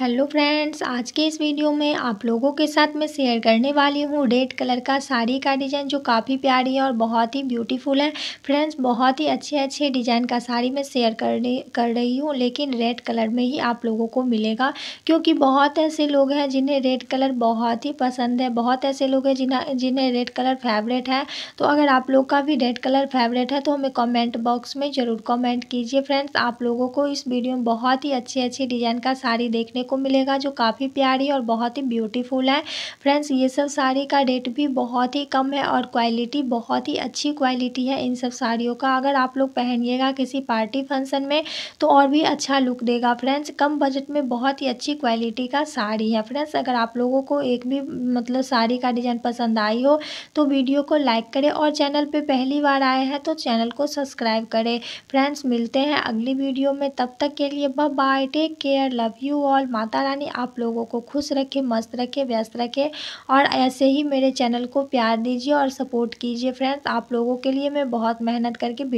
hello friends आज के इस वीडियो में आप लोगों के साथ मैं शेयर करने वाली हूँ रेड कलर का साड़ी का डिज़ाइन जो काफ़ी प्यारी है और बहुत ही ब्यूटीफुल है फ्रेंड्स बहुत ही अच्छे अच्छे डिज़ाइन का साड़ी मैं शेयर करने कर रही हूँ लेकिन रेड कलर में ही आप लोगों को मिलेगा क्योंकि बहुत ऐसे लोग हैं जिन्हें रेड कलर बहुत ही पसंद है बहुत ऐसे लोग हैं जिन्हें जिन्हें रेड कलर फेवरेट है तो अगर आप लोग का भी रेड कलर फेवरेट है तो हमें कॉमेंट बॉक्स में ज़रूर कॉमेंट कीजिए फ्रेंड्स आप लोगों को इस वीडियो में बहुत ही अच्छे अच्छे डिज़ाइन का साड़ी देखने को मिलेगा जो काफ़ी प्यारी और बहुत ही ब्यूटीफुल है फ्रेंड्स ये सब साड़ी का रेट भी बहुत ही कम है और क्वालिटी बहुत ही अच्छी क्वालिटी है इन सब साड़ियों का अगर आप लोग पहनिएगा किसी पार्टी फंक्शन में तो और भी अच्छा लुक देगा फ्रेंड्स कम बजट में बहुत ही अच्छी क्वालिटी का साड़ी है फ्रेंड्स अगर आप लोगों को एक भी मतलब साड़ी का डिज़ाइन पसंद आई हो तो वीडियो को लाइक करें और चैनल पे पहली बार आए हैं तो चैनल को सब्सक्राइब करें फ्रेंड्स मिलते हैं अगली वीडियो में तब तक के लिए bye take care love you all Mata Rani आप लोगों को खुश रखे मस्त रखे व्यस्त रखे और ऐसे ही मेरे चैनल को प्यार दीजिए और सपोर्ट कीजिए फ्रेंड्स आप लोगों के लिए मैं बहुत मेहनत करके